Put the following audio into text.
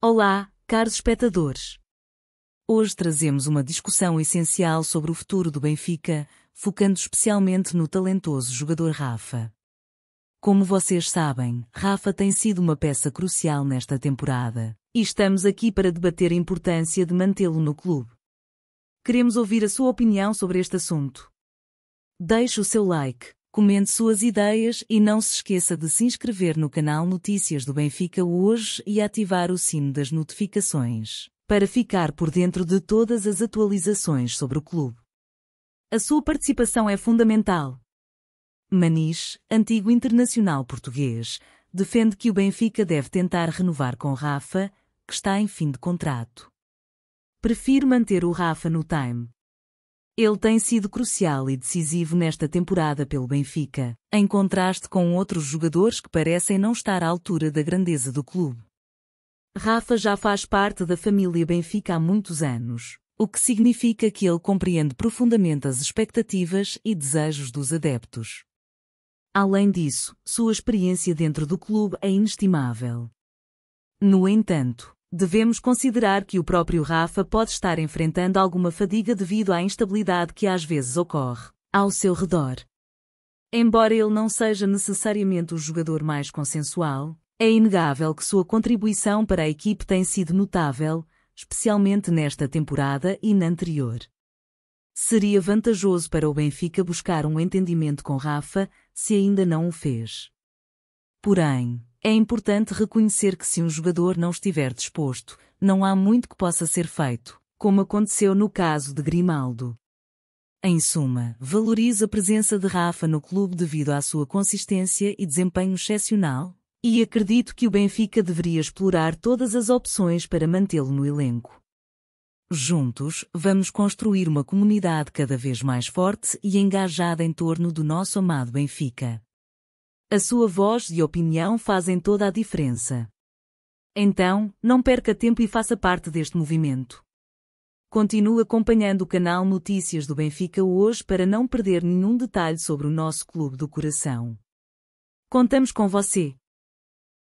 Olá, caros espectadores. Hoje trazemos uma discussão essencial sobre o futuro do Benfica, focando especialmente no talentoso jogador Rafa. Como vocês sabem, Rafa tem sido uma peça crucial nesta temporada, e estamos aqui para debater a importância de mantê-lo no clube. Queremos ouvir a sua opinião sobre este assunto. Deixe o seu like, Comente suas ideias e não se esqueça de se inscrever no canal Notícias do Benfica hoje e ativar o sino das notificações para ficar por dentro de todas as atualizações sobre o clube. A sua participação é fundamental. Maniche, antigo internacional português, defende que o Benfica deve tentar renovar com Rafa, que está em fim de contrato. Prefiro manter o Rafa no time. Ele tem sido crucial e decisivo nesta temporada pelo Benfica, em contraste com outros jogadores que parecem não estar à altura da grandeza do clube. Rafa já faz parte da família Benfica há muitos anos, o que significa que ele compreende profundamente as expectativas e desejos dos adeptos. Além disso, sua experiência dentro do clube é inestimável. No entanto, Devemos considerar que o próprio Rafa pode estar enfrentando alguma fadiga devido à instabilidade que às vezes ocorre ao seu redor. Embora ele não seja necessariamente o jogador mais consensual, é inegável que sua contribuição para a equipe tem sido notável, especialmente nesta temporada e na anterior. Seria vantajoso para o Benfica buscar um entendimento com Rafa, se ainda não o fez. Porém, é importante reconhecer que se um jogador não estiver disposto, não há muito que possa ser feito, como aconteceu no caso de Grimaldo. Em suma, valorizo a presença de Rafa no clube devido à sua consistência e desempenho excepcional, e acredito que o Benfica deveria explorar todas as opções para mantê-lo no elenco. Juntos, vamos construir uma comunidade cada vez mais forte e engajada em torno do nosso amado Benfica. A sua voz e opinião fazem toda a diferença. Então, não perca tempo e faça parte deste movimento. Continue acompanhando o canal Notícias do Benfica hoje para não perder nenhum detalhe sobre o nosso clube do coração. Contamos com você!